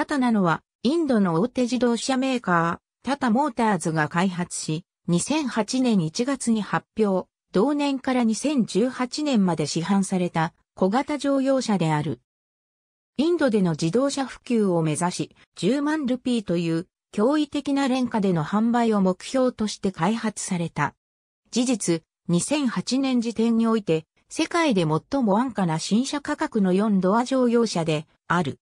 タタなのは、インドの大手自動車メーカー、タタモーターズが開発し、2008年1月に発表、同年から2018年まで市販された小型乗用車である。インドでの自動車普及を目指し、10万ルピーという驚異的な廉価での販売を目標として開発された。事実、2008年時点において、世界で最も安価な新車価格の4ドア乗用車である。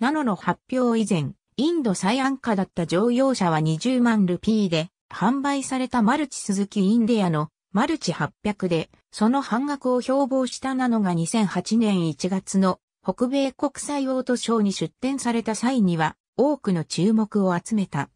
ナノの発表以前、インド最安価だった乗用車は20万ルピーで、販売されたマルチスズキインディアのマルチ800で、その半額を標榜したナノが2008年1月の北米国際オートショーに出展された際には多くの注目を集めた。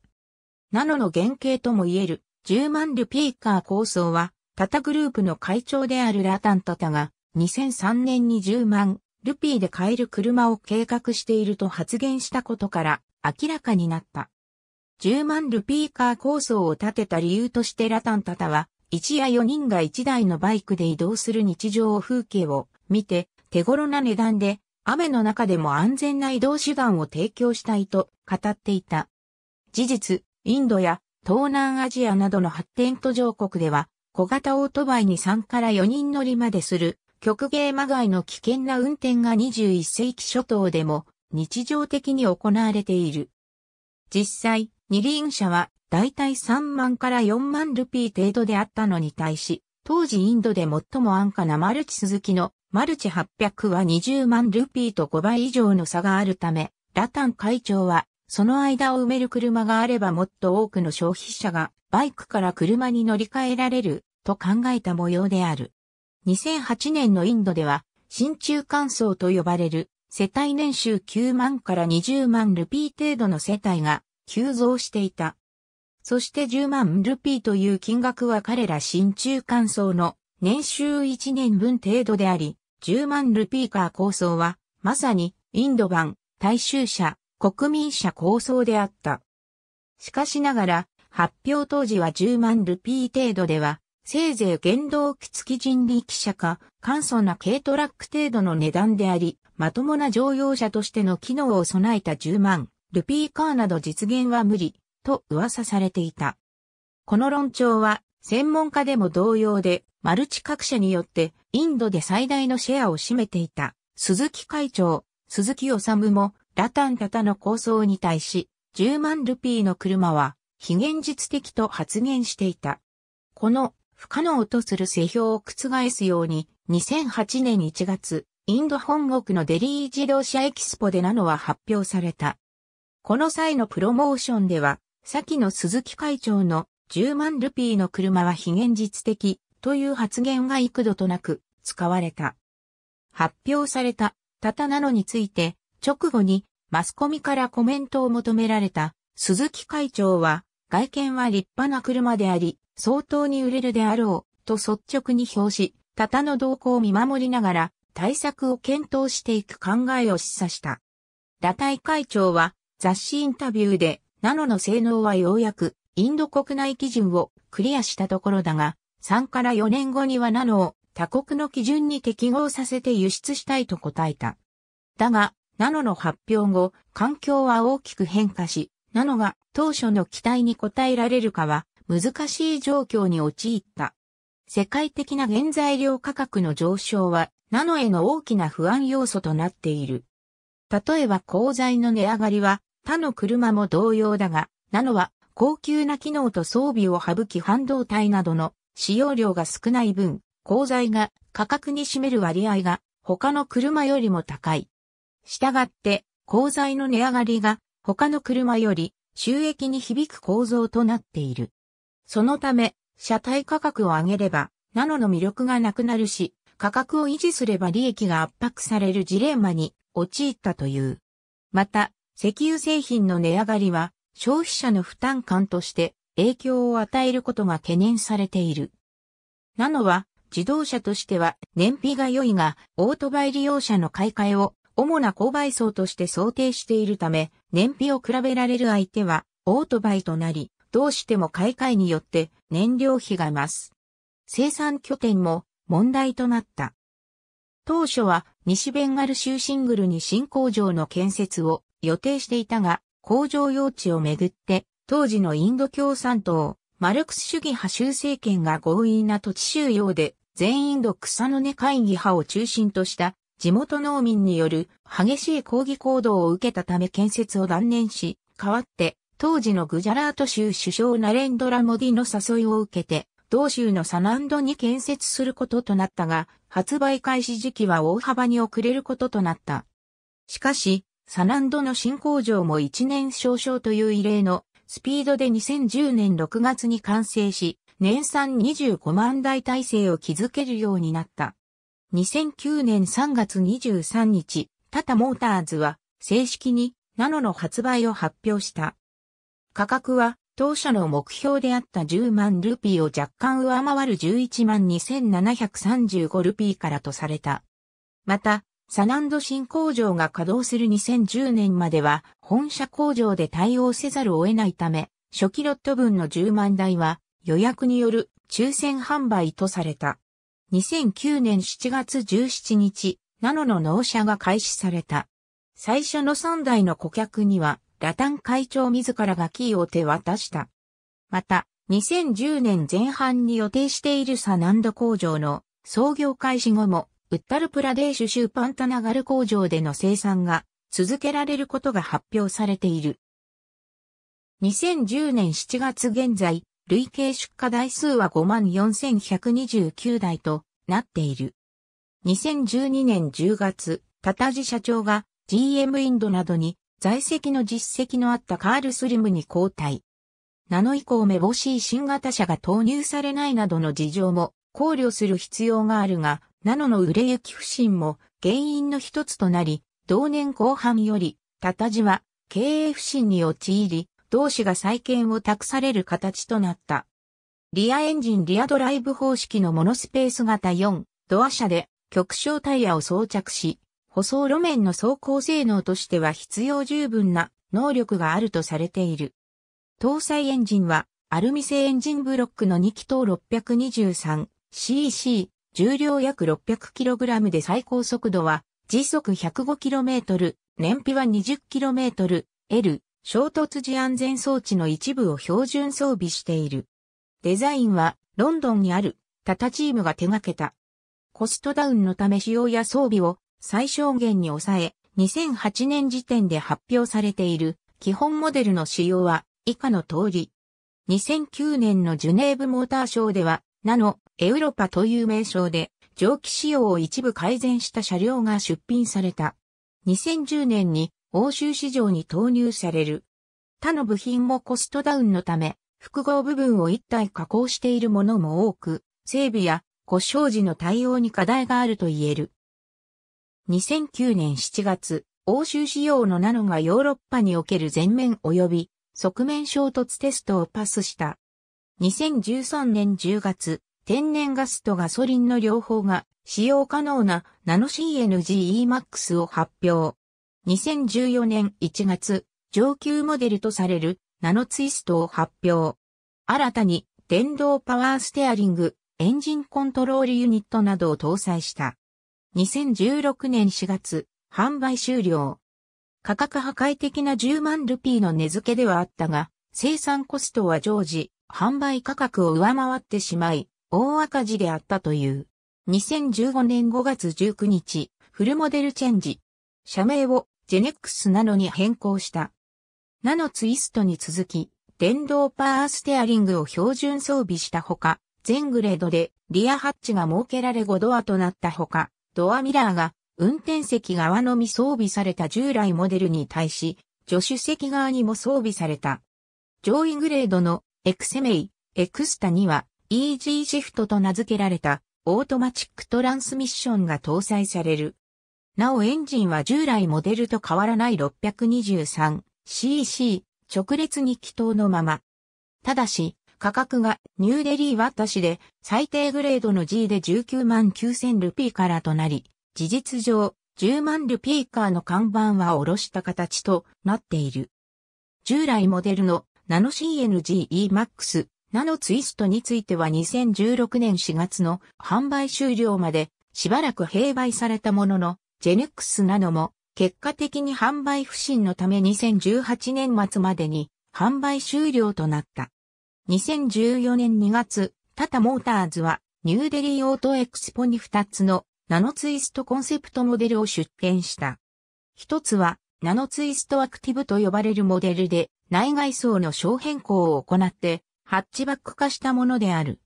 ナノの原型とも言える10万ルピーカー構想は、タタグループの会長であるラタンタタが2003年に10万ルピーで買える車を計画していると発言したことから明らかになった。10万ルピーカー構想を立てた理由としてラタンタタは、一夜4人が1台のバイクで移動する日常風景を見て、手頃な値段で、雨の中でも安全な移動手段を提供したいと語っていた。事実、インドや東南アジアなどの発展途上国では、小型オートバイに3から4人乗りまでする曲芸まがいの危険な運転が21世紀初頭でも日常的に行われている。実際、二輪車はだいたい3万から4万ルピー程度であったのに対し、当時インドで最も安価なマルチ鈴木のマルチ800は20万ルピーと5倍以上の差があるため、ラタン会長は、その間を埋める車があればもっと多くの消費者がバイクから車に乗り換えられると考えた模様である。2008年のインドでは、新中間層と呼ばれる世帯年収9万から20万ルピー程度の世帯が急増していた。そして10万ルピーという金額は彼ら新中間層の年収1年分程度であり、10万ルピーカー構想は、まさにインド版大衆者、国民者構想であった。しかしながら、発表当時は10万ルピー程度では、せいぜい原動機付き人力車か、簡素な軽トラック程度の値段であり、まともな乗用車としての機能を備えた10万、ルピーカーなど実現は無理、と噂されていた。この論調は、専門家でも同様で、マルチ各社によってインドで最大のシェアを占めていた鈴木会長、鈴木治もラタンタタの構想に対し10万ルピーの車は非現実的と発言していた。この不可能とする世評を覆すように、2008年1月、インド本国のデリー自動車エキスポでナノは発表された。この際のプロモーションでは、先の鈴木会長の10万ルピーの車は非現実的という発言が幾度となく使われた。発表されたタタナノについて直後にマスコミからコメントを求められた鈴木会長は外見は立派な車であり相当に売れるであろう、と率直に表し、タタの動向を見守りながら、対策を検討していく考えを示唆した。打体会長は、雑誌インタビューで、ナノの性能はようやく、インド国内基準をクリアしたところだが、3から4年後にはナノを他国の基準に適合させて輸出したいと答えた。だが、ナノの発表後、環境は大きく変化し、ナノが当初の期待に応えられるかは難しい状況に陥った。世界的な原材料価格の上昇は、ナノへの大きな不安要素となっている。例えば鋼材の値上がりは、他の車も同様だが、ナノは高級な機能と装備を省き半導体などの使用量が少ない分、鋼材が価格に占める割合が他の車よりも高い。したがって、鋼材の値上がりが他の車より収益に響く構造となっている。そのため、車体価格を上げれば、ナノの魅力がなくなるし、価格を維持すれば利益が圧迫されるジレンマに陥ったという。また、石油製品の値上がりは、消費者の負担感として影響を与えることが懸念されている。ナノは、自動車としては燃費が良いが、オートバイ利用者の買い替えを主な購買層として想定しているため、燃費を比べられる相手はオートバイとなり、どうしても買い替えによって燃料費が増す。生産拠点も問題となった。当初は西ベンガル州シングルに新工場の建設を予定していたが、工場用地をめぐって当時のインド共産党、マルクス主義派州政権が強引な土地収容で全インド草の根会議派を中心とした地元農民による激しい抗議行動を受けたため建設を断念し、代わって当時のグジャラート州首相ナレンドラモディの誘いを受けて、同州のサナンドに建設することとなったが、発売開始時期は大幅に遅れることとなった。しかし、サナンドの新工場も1年少々という異例のスピードで2010年6月に完成し、年産25万台体制を築けるようになった。2009年3月23日、タタモーターズは正式にナノの発売を発表した。価格は当初の目標であった10万ルピーを若干上回る11万2735ルピーからとされた。また、サナンド新工場が稼働する2010年までは本社工場で対応せざるを得ないため、初期ロット分の10万台は予約による抽選販売とされた。2009年7月17日、ナノの納車が開始された。最初の3台の顧客にはラタン会長自らがキーを手渡した。また、2010年前半に予定しているサナンド工場の創業開始後も、ウッタルプラデーシュ州パンタナガル工場での生産が続けられることが発表されている。2010年7月現在、累計出荷台数は54,129台となっている。2012年10月、タタジ社長が GM インドなどに在籍の実績のあったカールスリムに交代。ナノ以降めぼしい新型車が投入されないなどの事情も考慮する必要があるが、ナノの売れ行き不振も原因の一つとなり、同年後半より、タタジは経営不振に陥り、同志が再建を託される形となった。リアエンジンリアドライブ方式のモノスペース型4、ドア車で極小タイヤを装着し、舗装路面の走行性能としては必要十分な能力があるとされている。搭載エンジンはアルミ製エンジンブロックの2気筒 623cc、重量約 600kg で最高速度は時速 105km、燃費は 20km、L、衝突時安全装置の一部を標準装備している。デザインはロンドンにあるタタチームが手掛けた。コストダウンのため仕様や装備を最小限に抑え、2008年時点で発表されている基本モデルの仕様は以下の通り。2009年のジュネーブモーターショーでは、ナノ、エウロパという名称で、蒸気仕様を一部改善した車両が出品された。2010年に欧州市場に投入される。他の部品もコストダウンのため、複合部分を一体加工しているものも多く、整備や故障時の対応に課題があると言える。2009年7月、欧州仕様のナノがヨーロッパにおける全面及び側面衝突テストをパスした。2013年10月、天然ガスとガソリンの両方が使用可能なナノ CNGEMAX を発表。2014年1月、上級モデルとされるナノツイストを発表。新たに電動パワーステアリング、エンジンコントロールユニットなどを搭載した。2016年4月、販売終了。価格破壊的な10万ルピーの値付けではあったが、生産コストは常時、販売価格を上回ってしまい、大赤字であったという。2015年5月19日、フルモデルチェンジ。社名をジェネックスなのに変更した。ナノツイストに続き、電動パーステアリングを標準装備したほか、全グレードでリアハッチが設けられ5ドアとなったほか、ドアミラーが運転席側のみ装備された従来モデルに対し、助手席側にも装備された。上位グレードのエクセメイ、エクスタには EG シフトと名付けられたオートマチックトランスミッションが搭載される。なおエンジンは従来モデルと変わらない 623cc 直列2気筒のまま。ただし、価格がニューデリー渡しで最低グレードの G で19万9000ルピーからとなり、事実上10万ルピーカーの看板は下ろした形となっている。従来モデルのナノ CNGEMAX ナノツイストについては2016年4月の販売終了までしばらく併売されたものの、ジェネックスナノも結果的に販売不振のため2018年末までに販売終了となった。2014年2月、タタモーターズはニューデリーオートエクスポに2つのナノツイストコンセプトモデルを出展した。一つはナノツイストアクティブと呼ばれるモデルで内外装の小変更を行ってハッチバック化したものである。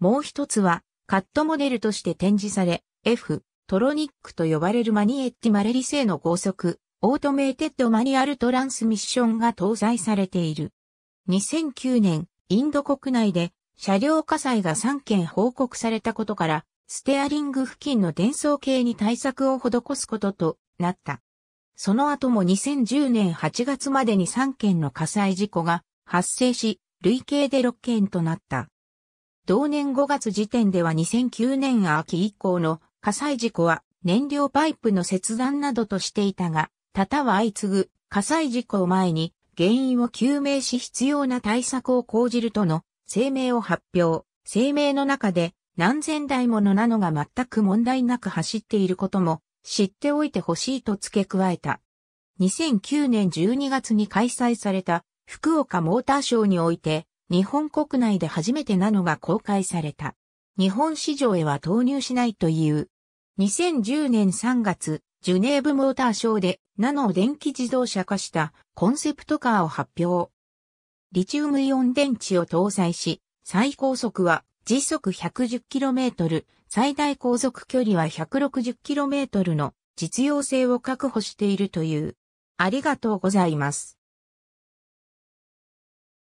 もう一つはカットモデルとして展示され F、トロニックと呼ばれるマニエッティマレリ製の高速、オートメーテッドマニュアルトランスミッションが搭載されている。2009年、インド国内で車両火災が3件報告されたことから、ステアリング付近の伝送系に対策を施すこととなった。その後も2010年8月までに3件の火災事故が発生し、累計で6件となった。同年5月時点では2009年秋以降の火災事故は燃料パイプの切断などとしていたが、たたは相次ぐ火災事故を前に原因を究明し必要な対策を講じるとの声明を発表。声明の中で何千台ものなのが全く問題なく走っていることも知っておいてほしいと付け加えた。2009年12月に開催された福岡モーターショーにおいて日本国内で初めてなのが公開された。日本市場へは投入しないという。2010年3月、ジュネーブモーターショーでナノを電気自動車化したコンセプトカーを発表。リチウムイオン電池を搭載し、最高速は時速 110km、最大航続距離は 160km の実用性を確保しているという。ありがとうございます。